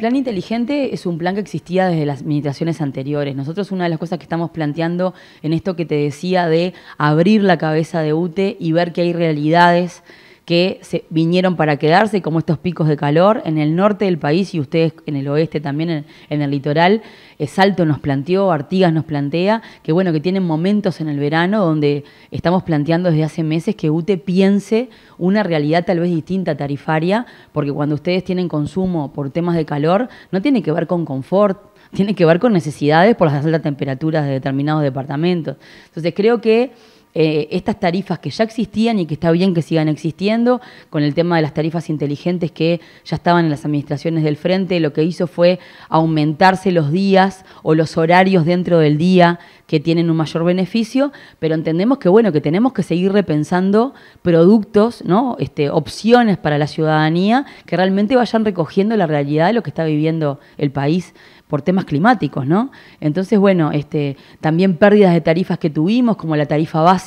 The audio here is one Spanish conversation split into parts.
Plan inteligente es un plan que existía desde las administraciones anteriores. Nosotros una de las cosas que estamos planteando en esto que te decía de abrir la cabeza de UTE y ver que hay realidades que se vinieron para quedarse, como estos picos de calor en el norte del país y ustedes en el oeste también, en, el litoral. Eh, Salto nos planteó, Artigas nos plantea, que bueno, que tienen momentos en el verano donde estamos planteando desde hace meses que UTE piense una realidad tal vez distinta tarifaria, porque cuando ustedes tienen consumo por temas de calor, no tiene que ver con confort, tiene que ver con necesidades por las altas temperaturas de determinados departamentos. Entonces creo que eh, estas tarifas que ya existían y que está bien que sigan existiendo, con el tema de las tarifas inteligentes que ya estaban en las administraciones del frente, lo que hizo fue aumentarse los días o los horarios dentro del día que tienen un mayor beneficio, pero entendemos que bueno, que tenemos que seguir repensando productos, ¿no? Este, opciones para la ciudadanía que realmente vayan recogiendo la realidad de lo que está viviendo el país por temas climáticos, ¿no? Entonces, bueno, este, también pérdidas de tarifas que tuvimos, como la tarifa básica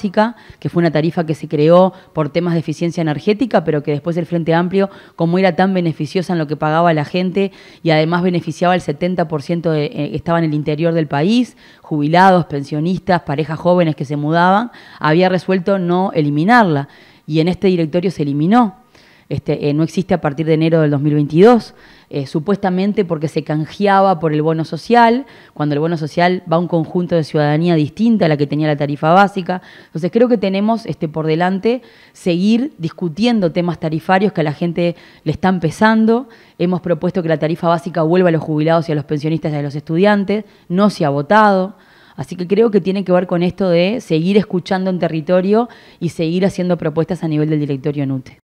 que fue una tarifa que se creó por temas de eficiencia energética, pero que después el Frente Amplio, como era tan beneficiosa en lo que pagaba la gente y además beneficiaba al 70% de, eh, estaba en el interior del país, jubilados, pensionistas, parejas jóvenes que se mudaban, había resuelto no eliminarla. Y en este directorio se eliminó. Este, eh, no existe a partir de enero del 2022, eh, supuestamente porque se canjeaba por el bono social, cuando el bono social va a un conjunto de ciudadanía distinta a la que tenía la tarifa básica. Entonces creo que tenemos este, por delante seguir discutiendo temas tarifarios que a la gente le están pesando. Hemos propuesto que la tarifa básica vuelva a los jubilados y a los pensionistas y a los estudiantes, no se ha votado. Así que creo que tiene que ver con esto de seguir escuchando en territorio y seguir haciendo propuestas a nivel del directorio NUTE.